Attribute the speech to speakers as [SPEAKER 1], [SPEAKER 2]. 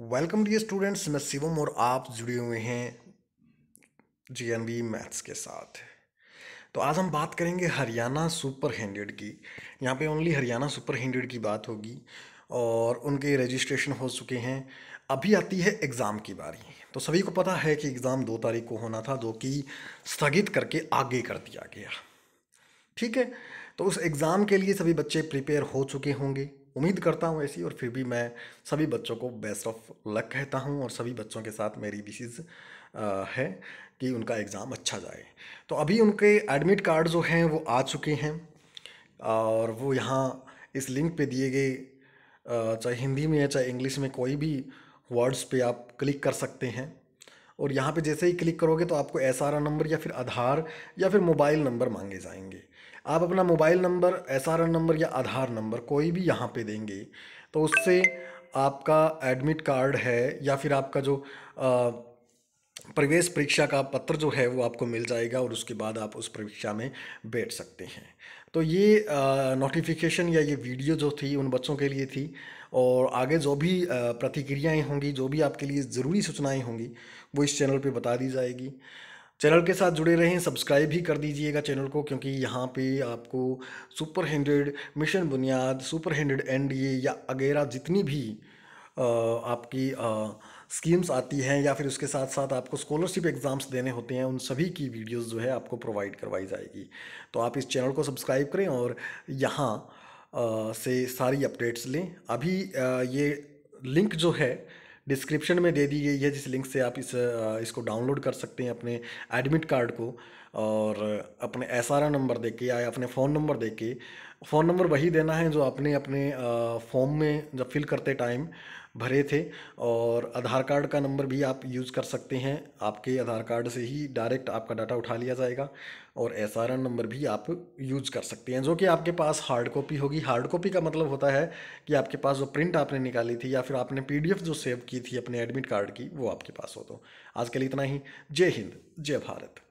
[SPEAKER 1] welcome D students मैं शिवम और आप जुड़े हुए हैं जीएनबी मैथ्स के साथ तो आज हम बात करेंगे हरियाणा सुपर हंड्रेड की यहाँ पे ओनली हरियाणा सुपर हंड्रेड की बात होगी और उनके रजिस्ट्रेशन हो चुके हैं अभी आती है एग्ज़ाम की बारी तो सभी को पता है कि एग्ज़ाम दो तारीख को होना था जो कि स्थगित करके आगे कर दिया गया ठीक है तो उस एग्ज़ाम के लिए सभी बच्चे प्रिपेयर हो चुके होंगे उम्मीद करता हूँ ऐसी और फिर भी मैं सभी बच्चों को बेस्ट ऑफ लक कहता हूँ और सभी बच्चों के साथ मेरी विशेष है कि उनका एग्ज़ाम अच्छा जाए तो अभी उनके एडमिट कार्ड जो हैं वो आ चुके हैं और वो यहाँ इस लिंक पे दिए गए चाहे हिंदी में या चाहे इंग्लिश में कोई भी वर्ड्स पे आप क्लिक कर सकते हैं और यहाँ पे जैसे ही क्लिक करोगे तो आपको एस नंबर या फिर आधार या फिर मोबाइल नंबर मांगे जाएंगे आप अपना मोबाइल नंबर एस नंबर या आधार नंबर कोई भी यहाँ पे देंगे तो उससे आपका एडमिट कार्ड है या फिर आपका जो आ, प्रवेश परीक्षा का पत्र जो है वो आपको मिल जाएगा और उसके बाद आप उस परीक्षा में बैठ सकते हैं तो ये नोटिफिकेशन या ये वीडियो जो थी उन बच्चों के लिए थी और आगे जो भी प्रतिक्रियाएं होंगी जो भी आपके लिए ज़रूरी सूचनाएं होंगी वो इस चैनल पे बता दी जाएगी चैनल के साथ जुड़े रहें सब्सक्राइब भी कर दीजिएगा चैनल को क्योंकि यहाँ पे आपको super hundred mission Buniyaad super hundred एन या वगैरह जितनी भी आपकी स्कीम्स आती हैं या फिर उसके साथ साथ आपको स्कॉलरशिप एग्ज़ाम्स देने होते हैं उन सभी की वीडियोस जो है आपको प्रोवाइड करवाई जाएगी तो आप इस चैनल को सब्सक्राइब करें और यहाँ से सारी अपडेट्स लें अभी ये लिंक जो है डिस्क्रिप्शन में दे दी गई है जिस लिंक से आप इस इसको डाउनलोड कर सकते हैं अपने एडमिट कार्ड को और अपने एस नंबर दे के या अपने फ़ोन नंबर दे के फ़ोन नंबर वही देना है जो आपने अपने फॉर्म में जब फिल करते टाइम भरे थे और आधार कार्ड का नंबर भी आप यूज़ कर सकते हैं आपके आधार कार्ड से ही डायरेक्ट आपका डाटा उठा लिया जाएगा और एस नंबर भी आप यूज़ कर सकते हैं जो कि आपके पास हार्ड कॉपी होगी हार्ड कॉपी का मतलब होता है कि आपके पास जो प्रिंट आपने निकाली थी या फिर आपने पी जो सेव की थी अपने एडमिट कार्ड की वो आपके पास हो तो आज के लिए इतना ही जय हिंद जय भारत